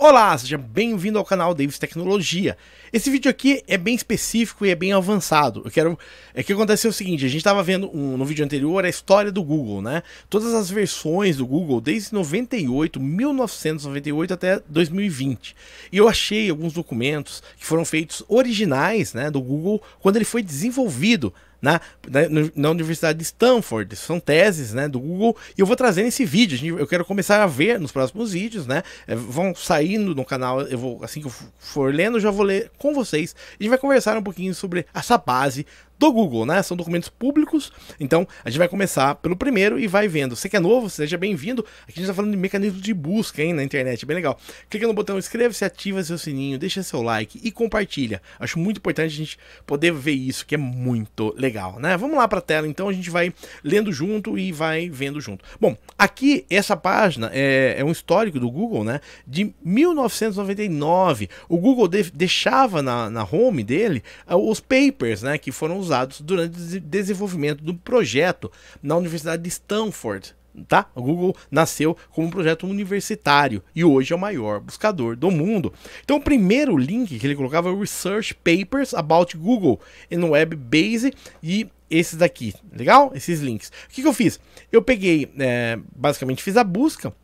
Olá, seja bem-vindo ao canal Davis Tecnologia. Esse vídeo aqui é bem específico e é bem avançado. Eu quero. É que aconteceu o seguinte: a gente estava vendo um, no vídeo anterior a história do Google, né? Todas as versões do Google desde 98, 1998 até 2020. E eu achei alguns documentos que foram feitos originais, né, do Google quando ele foi desenvolvido na, na, na, Universidade de Stanford. São teses né, do Google. E eu vou trazer nesse vídeo. Gente, eu quero começar a ver nos próximos vídeos, né? É, vão saindo no canal. Eu vou, assim que eu for lendo, eu já vou ler com vocês. E vai conversar um pouquinho sobre essa base do Google, né? São documentos públicos. Então, a gente vai começar pelo primeiro e vai vendo. Você que é novo, seja bem-vindo. Aqui a gente está falando de mecanismo de busca, hein, na internet, bem legal. Clica no botão inscreva-se, ativa seu sininho, deixa seu like e compartilha. Acho muito importante a gente poder ver isso, que é muito legal, né? Vamos lá para a tela, então a gente vai lendo junto e vai vendo junto. Bom, aqui essa página é, é um histórico do Google, né? De 1999, o Google de deixava na, na home dele ah, os papers, né? Que foram os usados durante o desenvolvimento do projeto na Universidade de Stanford. Tá? O Google nasceu como um projeto universitário e hoje é o maior buscador do mundo. Então, o primeiro link que ele colocava é o Research Papers About Google in Web Base e esses daqui, legal? Esses links. O que, que eu fiz? Eu peguei, é, basicamente, fiz a busca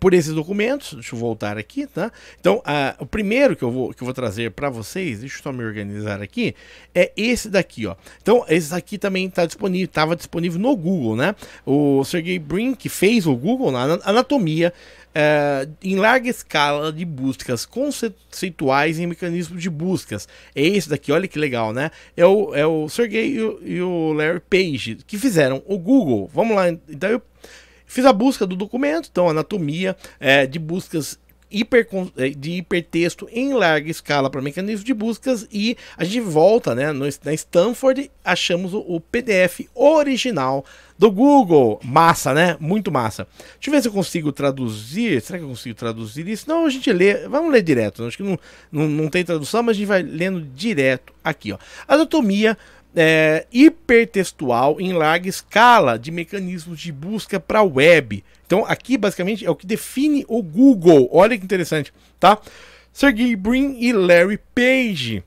por esses documentos, deixa eu voltar aqui, tá? Então, o primeiro que eu vou, que eu vou trazer para vocês, deixa eu só me organizar aqui, é esse daqui, ó. Então, esse aqui também está disponível, estava disponível no Google, né? O Sergey Brin, que fez o Google, na anatomia é, em larga escala de buscas conceituais em mecanismos de buscas. É esse daqui, olha que legal, né? É o, é o Sergey e o, e o Larry Page, que fizeram o Google. Vamos lá, então eu Fiz a busca do documento, então anatomia é, de buscas hiper, é, de hipertexto em larga escala para mecanismos de buscas e a gente volta né, no, na Stanford, achamos o, o, PDF original do Google. Massa, né? Muito massa. Deixa eu ver se eu consigo traduzir. Será que eu consigo traduzir isso? Não, a gente lê. Vamos ler direto. Acho que não, não, não tem tradução, mas a gente vai lendo direto aqui. Ó. Anatomia é, hipertextual em larga escala de mecanismos de busca para web. Então, aqui basicamente é o que define o Google. Olha que interessante, tá? Sergey Brin e Larry Page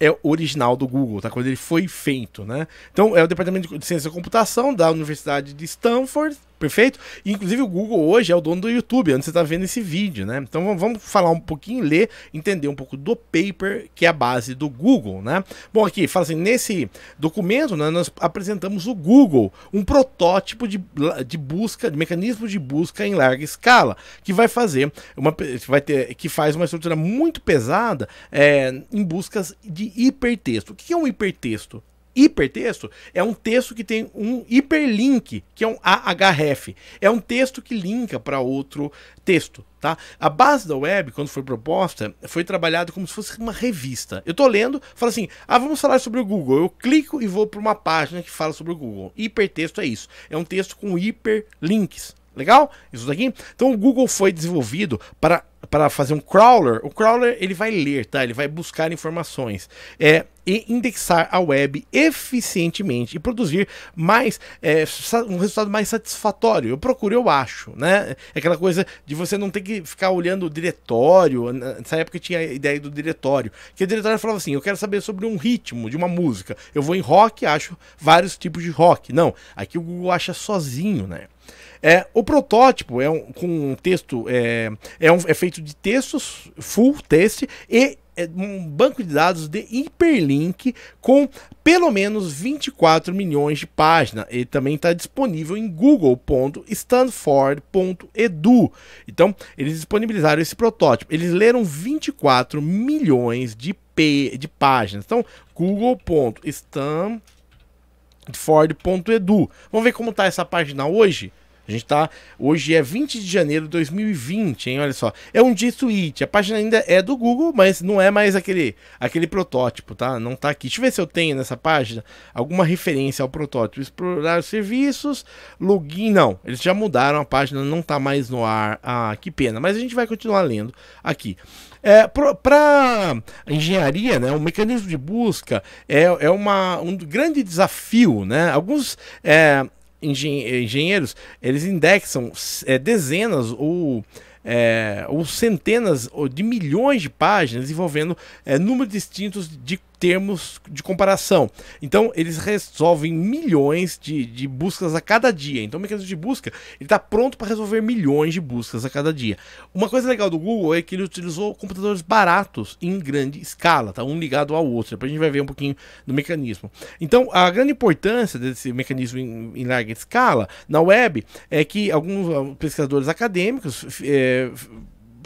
é original do Google, tá? Quando ele foi feito, né? Então, é o Departamento de Ciência da Computação da Universidade de Stanford, Perfeito? E, inclusive o Google hoje é o dono do YouTube, onde você está vendo esse vídeo, né? Então vamos, vamos falar um pouquinho, ler, entender um pouco do paper, que é a base do Google, né? Bom, aqui fala assim, nesse documento né, nós apresentamos o Google, um protótipo de, de busca, de mecanismo de busca em larga escala, que vai fazer uma vai ter que faz uma estrutura muito pesada é, em buscas de hipertexto. O que é um hipertexto? Hipertexto é um texto que tem um hiperlink, que é um AHF. É um texto que linka para outro texto, tá? A base da web, quando foi proposta, foi trabalhada como se fosse uma revista. Eu estou lendo, falo assim: "Ah, vamos falar sobre o Google". Eu clico e vou para uma página que fala sobre o Google. Hipertexto é isso. É um texto com hiperlinks, Legal? Isso daqui? Então o Google foi desenvolvido para, para fazer um crawler. O crawler ele vai ler, tá? Ele vai buscar informações é, e indexar a web eficientemente e produzir mais é, um resultado mais satisfatório. Eu procuro, eu acho, né? É aquela coisa de você não ter que ficar olhando o diretório. Nessa época tinha a ideia do diretório. Que o diretório falava assim: eu quero saber sobre um ritmo de uma música. Eu vou em rock, acho vários tipos de rock. Não, aqui o Google acha sozinho, né? É, o protótipo é um, com um texto é, é, um, é feito de textos full text e é um banco de dados de hiperlink com pelo menos 24 milhões de páginas. Ele também está disponível em google.stanford.edu. Então, eles disponibilizaram esse protótipo. Eles leram 24 milhões de, P, de páginas. Então, google.stanford.edu. Vamos ver como está essa página hoje? A gente tá. Hoje é 20 de janeiro de 2020, hein? Olha só. É um dia Switch. A página ainda é do Google, mas não é mais aquele, aquele protótipo, tá? Não tá aqui. Deixa eu ver se eu tenho nessa página alguma referência ao protótipo. Explorar serviços, login. Não. Eles já mudaram a página, não tá mais no ar. Ah, que pena. Mas a gente vai continuar lendo aqui. É, para engenharia, né, o mecanismo de busca é, é uma, um grande desafio. Né? Alguns é, eh, engenheiros, eles indexam é, dezenas ou é, ou centenas ou de milhões de páginas envolvendo é, números distintos de termos de comparação. Então, eles resolvem milhões de, de buscas a cada dia. Então, o mecanismo de busca está pronto para resolver milhões de buscas a cada dia. Uma coisa legal do Google é que ele utilizou computadores baratos em grande escala, tá? um ligado ao outro. Depois a gente vai ver um pouquinho do mecanismo. Então, a grande importância desse mecanismo em, em larga escala na web é que alguns ah, pesquisadores acadêmicos. É,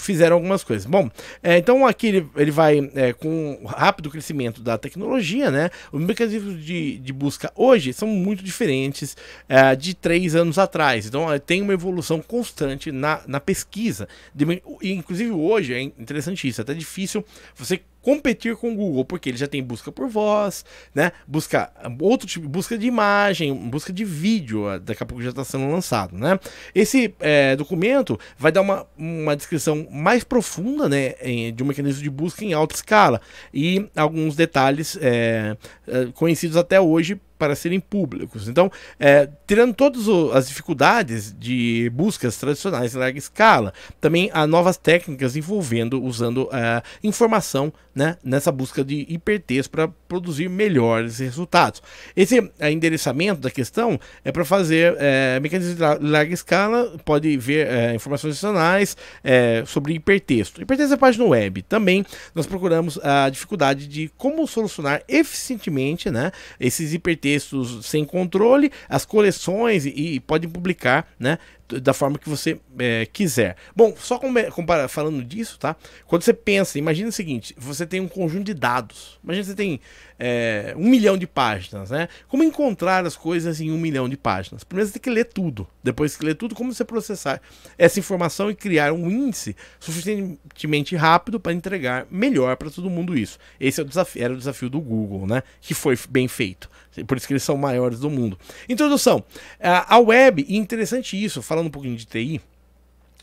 fizeram algumas coisas. Bom, é, então aqui ele, ele vai é, com rápido crescimento da tecnologia, né? Os mecanismos de, de busca hoje são muito diferentes é, de três anos atrás. Então é, tem uma evolução constante na, na pesquisa. De, inclusive hoje é interessante isso, é até difícil você competir com o Google, porque ele já tem busca por voz, né? Busca outro tipo, busca de imagem, busca de vídeo, ah, daqui a pouco já está sendo lançado, né? Esse é, documento vai dar uma, uma descrição mais profunda, né, em, de um mecanismo de busca em alta escala e alguns detalhes é, é conhecidos até hoje para serem públicos. Então, é, tirando todas as dificuldades de buscas tradicionais em larga escala, também há novas técnicas envolvendo, usando é, informação né, nessa busca de hipertexto para produzir melhores resultados. Esse é, endereçamento da questão é para fazer é, mecanismos de larga escala, pode ver é, informações adicionais é, sobre hipertexto. Hipertexto é página web. Também nós procuramos a dificuldade de como solucionar eficientemente né, esses hipertextos textos sem controle, as coleções e, e podem publicar né, da forma que você é, quiser. Bom, só compara, falando disso, tá? Quando você pensa, imagina o seguinte: você tem um conjunto de dados. Imagina você tem é, um milhão de páginas, né? Como encontrar as coisas em um milhão de páginas? Primeiro você tem que ler tudo. Depois que ler tudo, como você processar essa informação e criar um índice suficientemente rápido para entregar melhor para todo mundo isso. Esse é o desafio, era o desafio do Google, né? Que foi bem feito. Por isso que eles são maiores do mundo. Introdução: a web, interessante isso, fala falando um pouquinho de TI,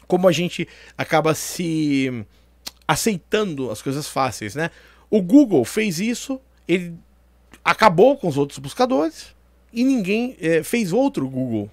como a gente acaba se aceitando as coisas fáceis, né? O Google fez isso, ele acabou com os outros buscadores e ninguém é, fez outro Google.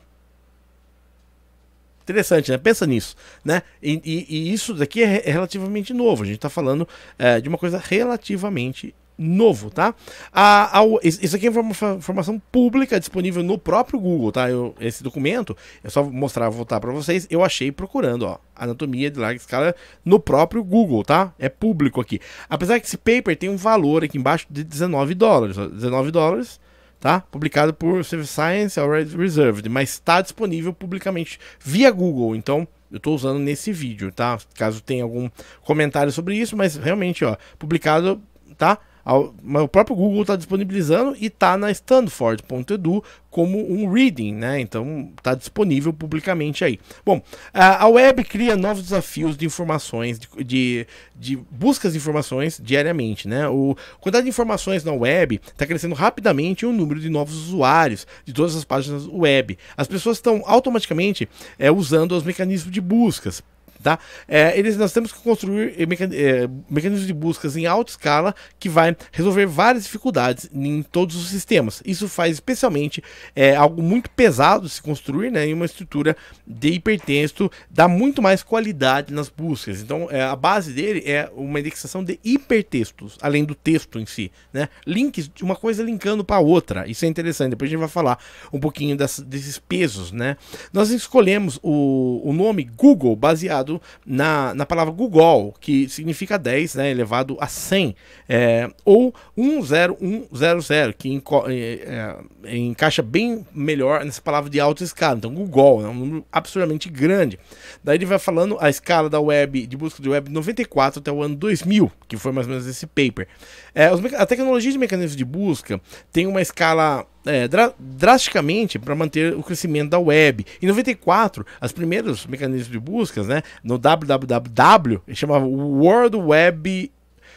Interessante, né? Pensa nisso, né? E, e, e isso daqui é relativamente novo. A gente está falando é, de uma coisa relativamente novo, tá? A, a, isso aqui é uma informação pública disponível no próprio Google, tá? Eu, esse documento, é só mostrar, voltar para vocês, eu achei procurando, ó, anatomia de larga escala no próprio Google, tá? É público aqui. Apesar que esse paper tem um valor aqui embaixo de 19 dólares, 19 dólares, tá? Publicado por Civil Science Already Reserved, mas está disponível publicamente via Google, então eu estou usando nesse vídeo, tá? Caso tenha algum comentário sobre isso, mas realmente, ó, publicado, tá? o próprio Google está disponibilizando e está na stanford.edu como um reading, né? Então está disponível publicamente aí. Bom, a web cria novos desafios de informações, de, de, de buscas de informações diariamente, né? O a quantidade de informações na web está crescendo rapidamente e o número de novos usuários de todas as páginas web. As pessoas estão automaticamente é, usando os mecanismos de buscas Tá? É, eles, nós temos que construir eh, meca é, mecanismos de buscas em alta escala que vai resolver várias dificuldades em todos os sistemas. Isso faz especialmente é, algo muito pesado se construir né, em uma estrutura de hipertexto, dá muito mais qualidade nas buscas. Então a base dele é uma indexação de hipertextos, além do texto em si. Né? Links de uma coisa linkando para outra. Isso é interessante. Depois a gente vai falar um pouquinho das, desses pesos. Né? Nós escolhemos o, o nome Google baseado baseado na, na palavra Google, que significa 10, né, elevado a 100, é, ou 10100, que enco, é, é, encaixa bem melhor nessa palavra de alta escala. Então, Google é um número absurdamente grande. Daí ele vai falando a escala da web, de busca de web 94 até o ano 2000, que foi mais ou menos esse paper. É, a tecnologia de mecanismos de busca tem uma escala é, dra drasticamente para manter o crescimento da web. Em 94, os primeiros mecanismos de buscas, né, no www, chamava World Web,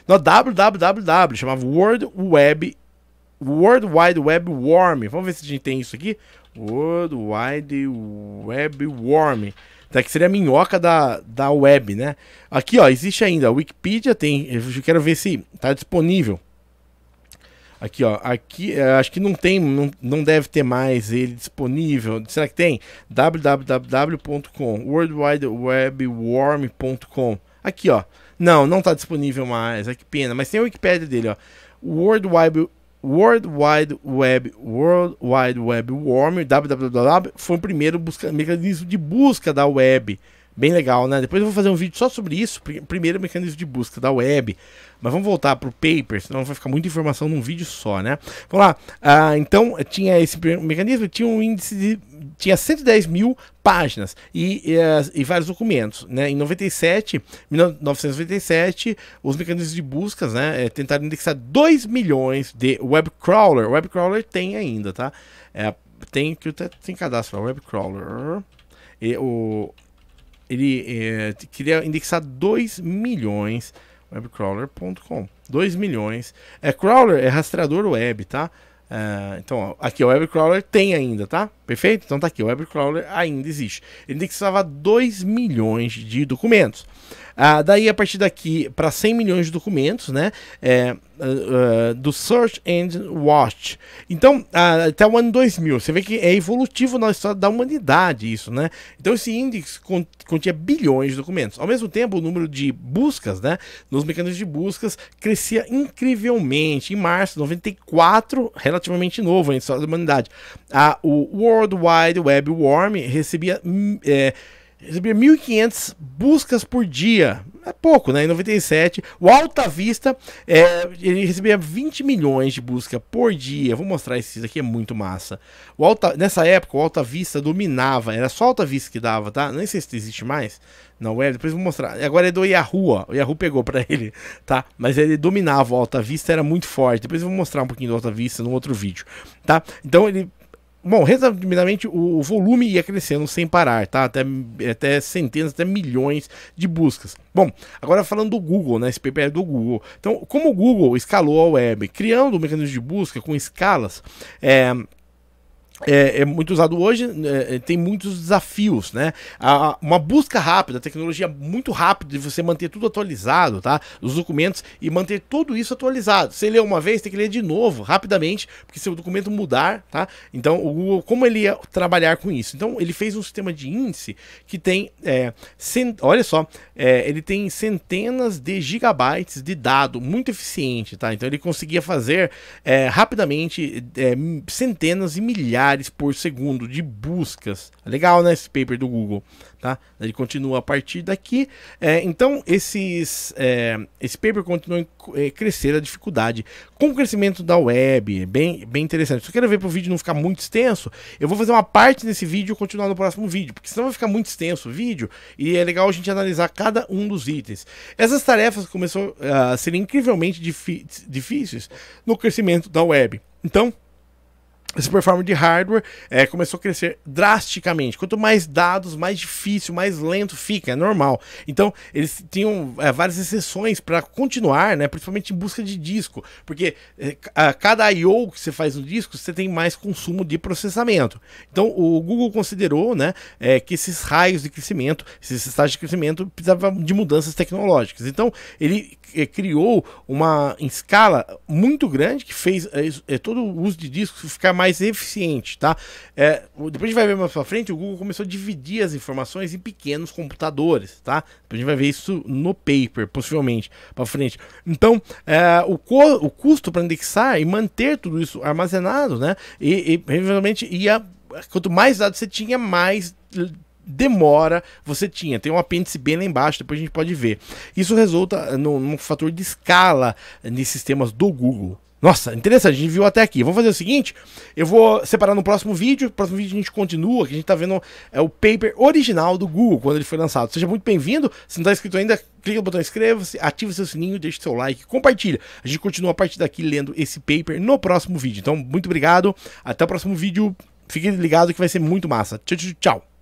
no www, chamava World Web World Wide Web Warm. Vamos ver se a gente tem isso aqui. World Wide Web worm Tá, que seria a minhoca da, da web, né? Aqui, ó, existe ainda. A Wikipedia tem. Eu quero ver se tá disponível. Aqui, ó. Aqui, é, acho que não tem, não, não deve ter mais ele disponível. Será que tem? www.com, worldwidewebworm.com. Aqui, ó. Não, não tá disponível mais. É que pena. Mas tem a Wikipedia dele, ó. World Wide World Wide Web, World Wide Web Warm, www, foi o primeiro busca, mecanismo de busca da web. Bem legal, né? Depois eu vou fazer um vídeo só sobre isso, primeiro mecanismo de busca da web. Mas vamos voltar para o paper, senão vai ficar muita informação num vídeo só, né? Vamos lá. Ah, então, tinha esse mecanismo, tinha um índice de tinha 110 mil páginas e, e, eh, e, vários documentos. Né? Em 97, 1997, os mecanismos de buscas né, eh, tentaram indexar 2 milhões de web crawler. Web crawler tem ainda, tá? É, tem que tem cadastro web crawler. E, o, ele é, queria indexar 2 milhões webcrawler.com 2 milhões. É crawler é rastreador web, tá? Uh, então, ó, aqui o Webcrawler tem ainda, tá? Perfeito? Então tá aqui, o Webcrawler ainda existe. Ele tem que salvar 2 milhões de documentos. Ah, daí, a partir daqui, para 100 milhões de documentos, né? É, uh, uh, do Search Engine Watch. Então, uh, até o ano 2000, você vê que é evolutivo na história da humanidade isso, né? Então, esse índice continha bilhões de documentos. Ao mesmo tempo, o número de buscas, né? Nos mecanismos de buscas, crescia incrivelmente. Em março de 94, relativamente novo na história da humanidade, a, o World Wide Web Worm recebia... Hum, é, recebia 1.500 buscas por dia. É pouco, né? Em 97. O Alta Vista, é, ele recebia 20 milhões de buscas por dia. Vou mostrar esses aqui, é muito massa. O Alta, nessa época, o Alta Vista dominava. Era só Alta Vista que dava, tá? Nem sei se existe mais na web, é, depois vou mostrar. Agora é do Yahoo, ó. O Yahoo pegou para ele, tá? Mas ele dominava o Alta Vista, era muito forte. Depois eu vou mostrar um pouquinho do Alta Vista num outro vídeo, tá? Então ele Bom, resumidamente, o volume ia crescendo sem parar, tá? Até, até centenas, até milhões de buscas. Bom, agora falando do Google, né? Esse paper é do Google. Então, como o Google escalou a web, criando um mecanismo de busca com escalas, é, é, é, muito usado hoje, é, é tem muitos desafios, né? A, uma busca rápida, tecnologia muito rápida de você manter tudo atualizado, tá? Os documentos e manter tudo isso atualizado. Você lê uma vez, tem que ler de novo, rapidamente, porque se o documento mudar, tá? Então, o Google, como ele ia trabalhar com isso? Então, ele fez um sistema de índice que tem, é, cent... olha só, é, ele tem centenas de gigabytes de dado, muito eficiente, tá? Então, ele conseguia fazer é, rapidamente centenas e milhares milhares por segundo de buscas. É legal, né? Esse paper do Google, tá? Ele continua a partir daqui. É, então, esses, é, esse paper continua a é, crescer a dificuldade com o crescimento da web. É bem, bem interessante. Se eu quero ver para o vídeo não ficar muito extenso, eu vou fazer uma parte desse vídeo e continuar no próximo vídeo, porque senão vai ficar muito extenso o vídeo e é legal a gente analisar cada um dos itens. Essas tarefas começaram ah, a ser incrivelmente difíceis no crescimento da web. Então, esse performance de hardware é, começou a crescer drasticamente. Quanto mais dados, mais difícil, mais lento fica, é normal. Então, eles tinham é, várias exceções para continuar, né, principalmente em busca de disco, porque é, a cada I.O. que você faz no disco, você tem mais consumo de processamento. Então, o Google considerou né, é, que esses raios de crescimento, esses estágios de crescimento, precisavam de mudanças tecnológicas. Então, ele é, criou uma escala muito grande que fez é, todo o uso de disco ficar mais mais eficiente, tá? É, depois a gente vai ver mais pra frente, o Google começou a dividir as informações em pequenos computadores, tá? Depois a gente vai ver isso no paper, possivelmente, pra frente. Então, é, o, co, o custo para indexar e manter tudo isso armazenado, né? E, eventualmente, ia. Quanto mais dados você tinha, mais demora você tinha. Tem um apêndice bem lá embaixo, depois a gente pode ver. Isso resulta num, num fator de escala nesses sistemas do Google. Nossa, interessante, a gente viu até aqui. Vamos fazer o seguinte: eu vou separar no próximo vídeo. No próximo vídeo a gente continua, que a gente tá vendo é, o paper original do Google quando ele foi lançado. Seja muito bem-vindo. Se não tá inscrito ainda, clica no botão inscreva-se, ativa seu sininho, deixa seu like, compartilha. A gente continua a partir daqui lendo esse paper no próximo vídeo. Então, muito obrigado. Até o próximo vídeo. Fique ligado que vai ser muito massa. Tchau, tchau, tchau.